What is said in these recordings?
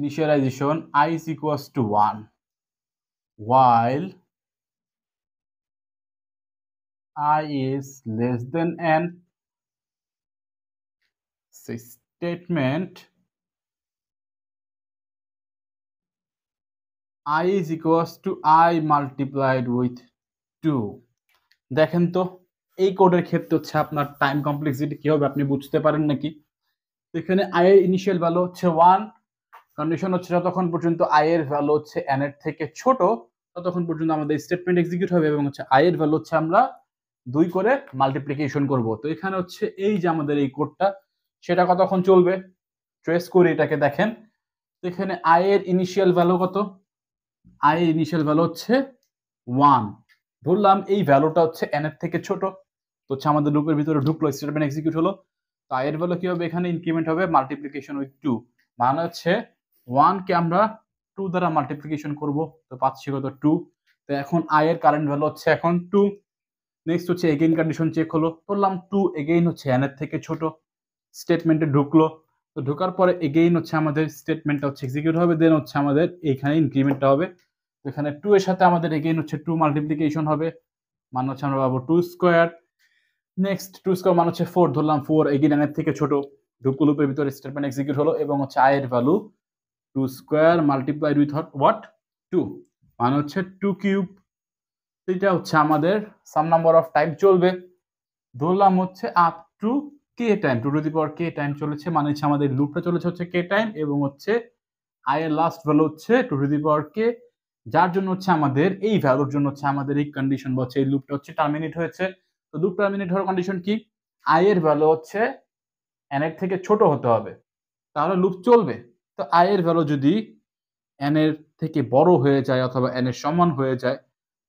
initialization i is equals to 1 while i is less than n say statement i is equals to i multiplied with 2 দেখেন তো এই কোডের ক্ষেত্রে হচ্ছে আপনার টাইম কমপ্লেক্সিটি কি হবে আপনি বুঝতে পারেন নাকি এখানে আই এর ইনিশিয়াল ভ্যালু হচ্ছে 1 কন্ডিশন হচ্ছে যতক্ষণ পর্যন্ত আই এর ভ্যালু হচ্ছে এন এর থেকে ছোট ততক্ষণ পর্যন্ত আমাদের স্টেটমেন্ট এক্সিকিউট হবে এবং হচ্ছে আই এর ভ্যালু হচ্ছে আমরা দুই করে মাল্টিপ্লিকেশন করব তো এখানে হচ্ছে এই যে আমাদের এই কোডটা সেটা কতক্ষণ চলবে ট্রেস করে এটাকে দেখেন এখানে আয়ের ইনিশিয়াল ভ্যালু কত আই এর ইনিশিয়াল ভ্যালু হচ্ছে ওয়ান ধরলাম এই ভ্যালুটা হচ্ছে এন এর থেকে ছোট তো হচ্ছে আমাদের লুপের ভিতরে ঢুকলো স্টেটমেন্ট এক্সিকিউট হলো তো আই এর ভ্যালু কি হবে এখানে ইনক্রিমেন্ট হবে মাল্টিপ্লিকেশন উইথ টু মানে হচ্ছে ওয়ানকে আমরা টু দ্বারা মাল্টিপ্লিকেশন করব তো পাচ্ছি কত টু তো এখন আই এর কারেন্ট ভ্যালু হচ্ছে এখন টু নেক্সট হচ্ছে এগেইন কন্ডিশন চেক হলো বললাম টু এগেইন হচ্ছে এর থেকে ছোট স্টেটমেন্টে ঢুকলো তো ঢোকার পরে এগেইন হচ্ছে আমাদের স্টেটমেন্টটা হচ্ছে এক্সিকিউট হবে দেন হচ্ছে আমাদের এইখানে ইনক্রিমেন্টটা হবে তো এখানে টু এর সাথে আমাদের এগেইন হচ্ছে টু মাল্টিপ্লিকেশন হবে মানে হচ্ছে আমরা পাবো two square next two square মানে হচ্ছে ফোর ধরলাম ফোর এগেইন এর থেকে ছোট লুপের ভিতরে স্টেটমেন্ট এক্সিকিউট হলো এবং হচ্ছে এর value two square multiplied with what two মানে হচ্ছে টু কিউব এটা হচ্ছে আমাদের সাম নাম্বার অফ টাইম চলবে ধরলাম হচ্ছে up to K time two to the power K time চলেছে মানে হচ্ছে আমাদের লুপটা চলেছে হচ্ছে কে টাইম এবং হচ্ছে আয়ের লাস্ট ভ্যালু হচ্ছে two to the power K যার জন্য হচ্ছে আমাদের এই ভ্যালুর জন্য হচ্ছে আমাদের এই কন্ডিশন বা হচ্ছে এই লুপটা হচ্ছে টার্মিনেট হয়েছে তো লুপ টার্মিনেট হওয়ার কন্ডিশন কি আয়ের ভ্যালু হচ্ছে এর থেকে ছোট হতে হবে তাহলে লুপ চলবে তো আয়ের ভ্যালু যদি এন এর থেকে বড় হয়ে যায় অথবা এন এর সমান হয়ে যায়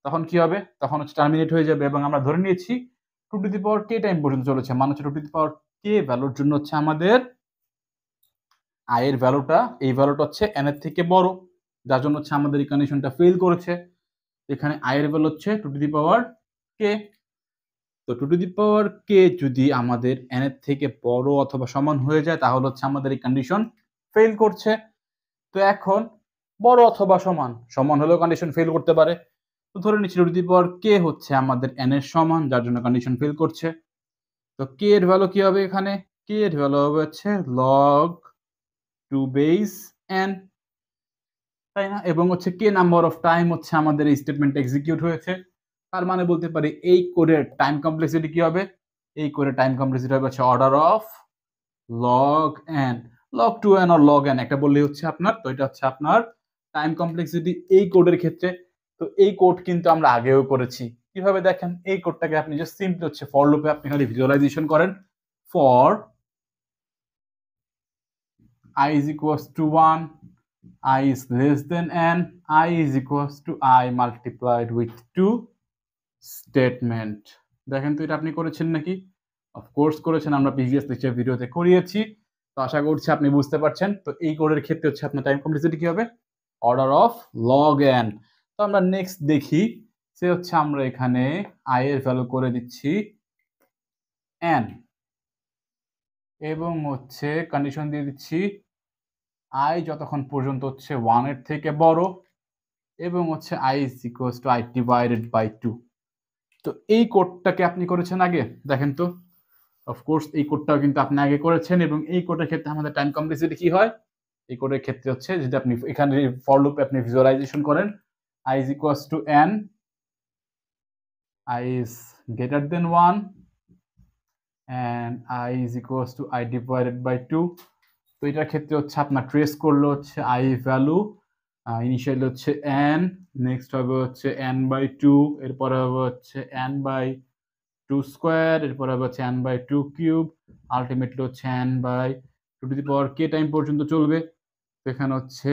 তখন কি হবে তখন হচ্ছে টার্মিনেট হয়ে যাবে এবং আমরা ধরে নিয়েছি two to the power K time পর্যন্ত চলেছে মানে হচ্ছে টু টু দি পাওয়ার কে ভ্যালুর জন্য হচ্ছে আমাদের আয়ের ভ্যালুটা এই ভ্যালুটা হচ্ছে এন এর থেকে বড় যার জন্য হচ্ছে আমাদের এই কন্ডিশনটা ফেল করেছে এখানে আয়ের ভ্যালু হচ্ছে টু টু দি পাওয়ার কে তো টু টু দি পাওয়ার কে যদি আমাদের এন এর থেকে বড় অথবা সমান হয়ে যায় তাহলে হচ্ছে আমাদের এই কন্ডিশন ফেল করছে তো এখন বড় অথবা সমান সমান হলেও কন্ডিশন ফেল করতে পারে তো ধরে নিচ্ছি রুটি পাওয়ার কে হচ্ছে আমাদের এন এর সমান যার জন্য কন্ডিশন ফেল করছে তো কে এর ভ্যালু কি হবে এখানে কে এর ভ্যালু হবে হচ্ছে লগ টু বেস এন তাই না এবং হচ্ছে কে নাম্বার অফ টাইম হচ্ছে আমাদের এই স্টেটমেন্ট এক্সিকিউট হয়েছে তার মানে বলতে পারি এই কোডের টাইম কমপ্লেক্সিটি কি হবে এই কোডের টাইম কমপ্লেক্সিটি হবে হচ্ছে order of log n log two n or log n একটা বললেই হচ্ছে আপনার তো এটা হচ্ছে আপনার টাইম কমপ্লেক্সিটি এই কোডের ক্ষেত্রে তো এই কোড কিন্তু আমরা আগেও করেছি কিভাবে দেখেন এই কোডটাকে আপনি যে সিম্পল হচ্ছে ফর লুপে আপনি খালি ভিজুয়ালাইজেশন করেন for i is equals to one i is less than n i is equals to i multiplied with 2 statement দেখেন তো এটা আপনি করেছেন নাকি অফকোর্স করেছেন আমরা প্রিভিয়াস লেকচার ভিডিওতে করিয়েছি তো আশা করছি আপনি বুঝতে পারছেন তো এই কোডের ক্ষেত্রে হচ্ছে আপনার টাইম কমপ্লিসিটি কি হবে অর্ডার অফ লগ এন তো আমরা নেক্সট দেখি সে হচ্ছে আমরা এখানে আই এর ভ্যালু করে দিচ্ছি এন এবং হচ্ছে কন্ডিশন দিয়ে দিচ্ছি আই যতক্ষণ পর্যন্ত হচ্ছে ওয়ানের থেকে বড় এবং হচ্ছে i is equals to i divided by two তো এই কোডটাকে আপনি করেছেন আগে দেখেন তো অফকোর্স এই কোডটাও কিন্তু আপনি আগে করেছেন এবং এই কোডের ক্ষেত্রে আমাদের টাইম কমপ্লেক্সিটি কি হয় এই কোডের ক্ষেত্রে হচ্ছে যদি আপনি এখানে ফর আপনি ভিজুয়ালাইজেশন করেন i is equals to n আই is greater than one and i is equals to i divided by two তো এটার ক্ষেত্রে হচ্ছে আপনার ট্রেস করলো হচ্ছে আই ভ্যালু ইনিশিয়াল হচ্ছে এন নেক্সট হবে হচ্ছে এন বাই টু এরপরে হবে হচ্ছে এন বাই টু স্কোয়ার এরপর আবার চ্যান বাই টু কিউব আলটিমেটলি হচ্ছে n by two to the power K time পর্যন্ত চলবে এখানে হচ্ছে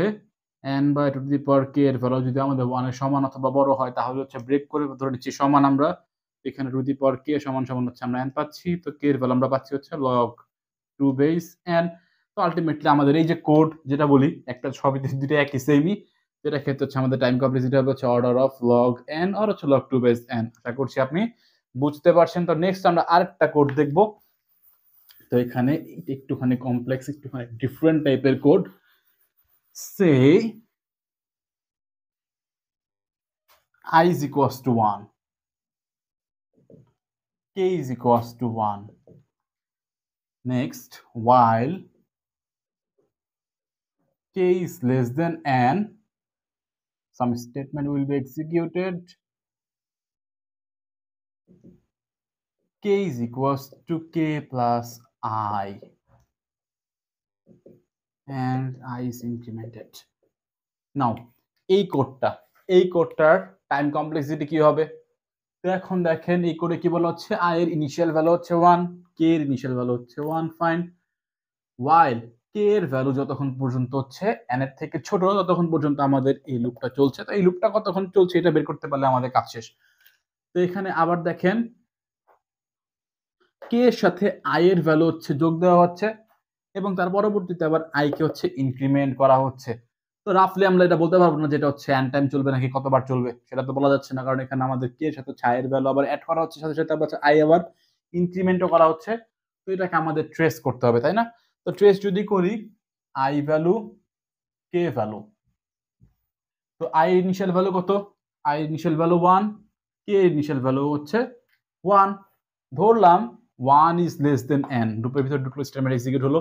n by two to the power k এর ভ্যালু যদি আমাদের ওয়ানের সমান অথবা বড় হয় তাহলে হচ্ছে ব্রেক করে ধরে নিচ্ছি সমান আমরা এখানে টু দি পাওয়ার কে সমান সমান হচ্ছে আমরা এন পাচ্ছি তো কে এর ভ্যালু আমরা পাচ্ছি হচ্ছে লগ টু বেস এন তো আলটিমেটলি আমাদের এই যে কোড যেটা বলি একটা সবই দুটো একই সেমই সেটা ক্ষেত্রে হচ্ছে আমাদের টাইম কমপ্লেক্সিটি হচ্ছে অর্ডার অফ লগ এন আর হচ্ছে লগ টু বেস এন আশা করছি আপনি বুঝতে পারছেন তো নেক্সট আমরা আরেকটা কোড দেখব তো এখানে একটুখানি কমপ্লেক্স একটুখানি ডিফারেন্ট টাইপের কোড সে i is equals to one k is equals to one next while k is less than n some statement will be executed k is equals to k plus i and i is incremented now এই কোডটা এই কোডটার time complexity কি হবে এখন দেখেন এই কোডে কি বলা হচ্ছে আই এর ইনিশিয়াল ভ্যালু হচ্ছে ওয়ান কে এর ইনিশিয়াল ভ্যালু হচ্ছে ওয়ান ফাইন ওয়াইল কে এর ভ্যালু যতক্ষণ পর্যন্ত হচ্ছে এন এর থেকে ছোট ততক্ষণ পর্যন্ত আমাদের এই লুপটা চলছে তো এই লুপটা কতক্ষণ চলছে এটা বের করতে পারলে আমাদের কাজ শেষ তো এখানে আবার দেখেন কে সাথে আয়ের ভ্যালু হচ্ছে যোগ দেওয়া হচ্ছে এবং তার পরবর্তীতে আবার আইকে হচ্ছে ইনক্রিমেন্ট করা হচ্ছে তো রাফলি আমরা এটা বলতে পারবো না যেটা হচ্ছে অ্যান টাইম চলবে নাকি কতবার চলবে সেটা তো বলা যাচ্ছে না কারণ এখানে আমাদের কে সাথে হচ্ছে আয়ের ভ্যালু আবার অ্যাড করা হচ্ছে সাথে সাথে আবার আই আবার ইনক্রিমেন্টও করা হচ্ছে তো এটাকে আমাদের ট্রেস করতে হবে তাই না তো ট্রেস যদি করি আই ভ্যালু কে ভ্যালু তো আই ইনিশিয়াল ভ্যালু কত i initial value one k initial value হচ্ছে ওয়ান ধরলাম one is less than n গ্রুপের ভিতরে দুটো স্টেটমেন্ট এক্সিকিউট হলো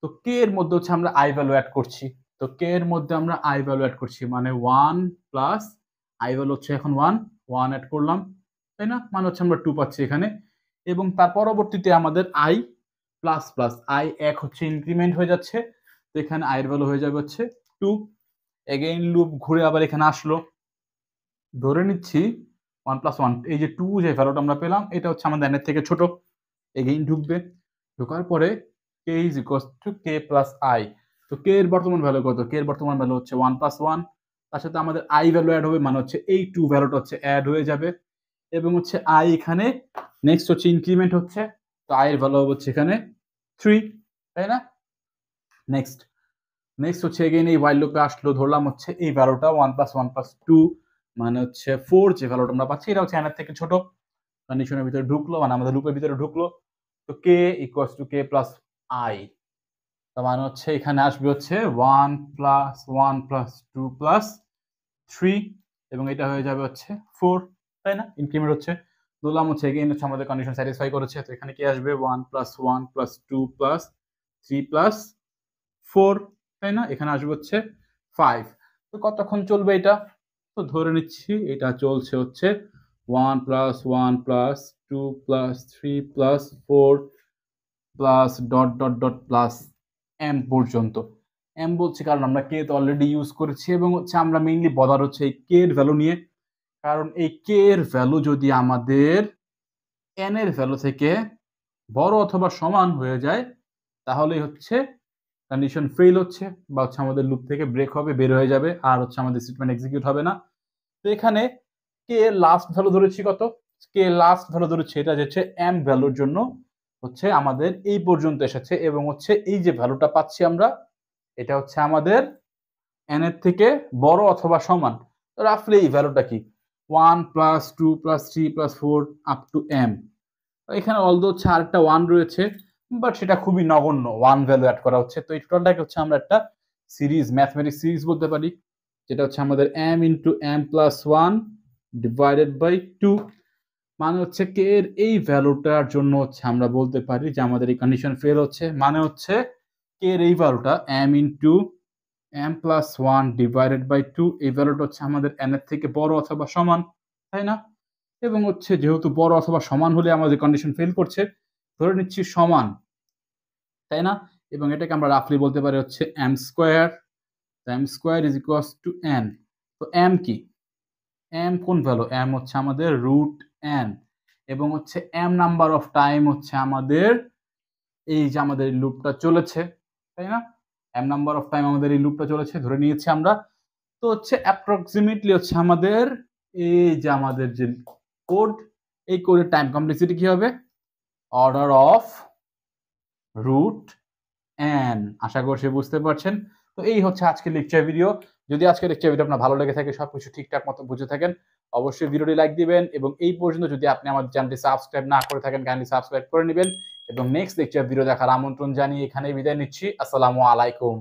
তো কে এর মধ্যে হচ্ছে আমরা আই ভ্যালু অ্যাড করছি তো কে এর মধ্যে আমরা আই ভ্যালু অ্যাড করছি মানে ওয়ান প্লাস আই ভ্যালু হচ্ছে এখন ওয়ান ওয়ান অ্যাড করলাম তাই না মানে হচ্ছে আমরা টু পাচ্ছি এখানে এবং তার পরবর্তীতে আমাদের আই প্লাস প্লাস আই এক হচ্ছে ইনক্রিমেন্ট হয়ে যাচ্ছে তো এখানে আয়ের ভ্যালু হয়ে যাবে হচ্ছে টু এগেইন লুপ ঘুরে আবার এখানে আসলো ধরে নিচ্ছি ওয়ান প্লাস ওয়ান এই যে টু যে ভ্যালুটা আমরা পেলাম এটা হচ্ছে আমাদের এনের থেকে ছোটো এগেইন ঢুকবে ঢোকার পরে k is equals to k plus i তো কে এর বর্তমান ভ্যালু কত কে এর বর্তমান ভ্যালু হচ্ছে ওয়ান প্লাস ওয়ান তার সাথে আমাদের আই ভ্যালু অ্যাড হবে মানে হচ্ছে এই টু ভ্যালুটা হচ্ছে অ্যাড হয়ে যাবে এবং হচ্ছে আই এখানে নেক্সট হচ্ছে ইনক্রিমেন্ট হচ্ছে তো আয়ের ভ্যালু হচ্ছে এখানে থ্রি তাই না নেক্সট নেক্সট হচ্ছে এগেইন এই ওয়াইল লুপে আসলো ধরলাম হচ্ছে এই ভ্যালুটা one plus one plus two মানে হচ্ছে ফোর যে ভ্যালুটা আমরা পাচ্ছি এটা হচ্ছে অ্যানার থেকে ছোট কন্ডিশনের ভিতরে ঢুকলো মানে আমাদের লুপের ভিতরে ঢুকলো তো k equals to k plus i তার মানে হচ্ছে এখানে আসবে হচ্ছে one plus one plus two plus three এবং এটা হয়ে যাবে হচ্ছে ফোর তাই না ইনক্রিমেন্ট হচ্ছে দুলাম হচ্ছে এগেইন হচ্ছে আমাদের কন্ডিশন স্যাটিসফাই করেছে তো এখানে কি আসবে one plus one plus two plus three plus four তাই না এখানে আসবে হচ্ছে ফাইভ তো কতক্ষণ চলবে এটা তো ধরে নিচ্ছি এটা চলছে হচ্ছে 1 plus 1 plus 2 plus 3 plus 4 plus dot dot dot plus m পর্যন্ত এম বলছি কারণ আমরা কে তো অলরেডি ইউজ করেছি এবং হচ্ছে আমরা মেইনলি বদার হচ্ছে এই কে এর ভ্যালু নিয়ে কারণ এই কে এর ভ্যালু যদি আমাদের এন এর ভ্যালু থেকে বড় অথবা সমান হয়ে যায় তাহলেই হচ্ছে কন্ডিশন ফেল হচ্ছে বা হচ্ছে আমাদের লুপ থেকে ব্রেক হবে বের হয়ে যাবে আর হচ্ছে আমাদের স্টেটমেন্ট এক্সিকিউট হবে না তো এখানে কে লাস্ট ভ্যালু ধরেছি কত কে লাস্ট ভ্যালু ধরেছি এটা হচ্ছে এম ভ্যালুর জন্য হচ্ছে আমাদের এই পর্যন্ত এসেছে এবং হচ্ছে এই যে ভ্যালুটা পাচ্ছি আমরা এটা হচ্ছে আমাদের এন এর থেকে বড় অথবা সমান রাফলি এই ভ্যালুটা কি one plus two plus three plus four up to m এখানে অলদো হচ্ছে আরেকটা ওয়ান রয়েছে বাট সেটা খুবই নগণ্য ওয়ান ভ্যালু অ্যাড করা হচ্ছে তো এই টোটালটাকে হচ্ছে আমরা একটা সিরিজ ম্যাথমেটিক্স সিরিজ বলতে পারি যেটা হচ্ছে আমাদের m into m plus one divided by two মানে হচ্ছে কে এর এই ভ্যালুটার জন্য হচ্ছে আমরা বলতে পারি যে আমাদের এই কন্ডিশন ফেল হচ্ছে মানে হচ্ছে কে এর এই ভ্যালুটা m into m plus one divided by two এই ভ্যালুটা হচ্ছে আমাদের এন এর থেকে বড় অথবা সমান তাই না এবং হচ্ছে যেহেতু বড় অথবা সমান হলে আমাদের কন্ডিশন ফেল করছে ধরে নিচ্ছি সমান তাই না এবং এটাকে আমরা রাফলি বলতে পারি হচ্ছে m square m square is equals to n তো এম কি এম কোন ভ্যালু এম হচ্ছে আমাদের রুট এম এবং হচ্ছে এম নাম্বার অফ টাইম হচ্ছে আমাদের এই যে আমাদের লুপটা চলেছে তাই না এম নাম্বার অফ টাইম আমাদের এই লুপটা চলেছে ধরে নিয়েছি আমরা তো হচ্ছে অ্যাপ্রক্সিমেটলি হচ্ছে আমাদের এই যে আমাদের যে কোড এই কোডের টাইম কমপ্লেক্সিটি কি হবে অর্ডার অফ রুট অ্যান আশা করছি বুঝতে পারছেন তো এই হচ্ছে আজকের লেকচার ভিডিও যদি আজকের লেকচার ভিডিও আপনার ভালো লেগে থাকে সব কিছু ঠিকঠাক মতো বুঝে থাকেন অবশ্যই ভিডিওটি লাইক দিবেন এবং এই পর্যন্ত যদি আপনি আমাদের চ্যানেলটি সাবস্ক্রাইব না করে থাকেন কাইন্ডলি সাবস্ক্রাইব করে নেবেন এবং নেক্সট লেকচার ভিডিও দেখার আমন্ত্রণ জানিয়ে এখানে বিদায় নিচ্ছি আসসালামু আলাইকুম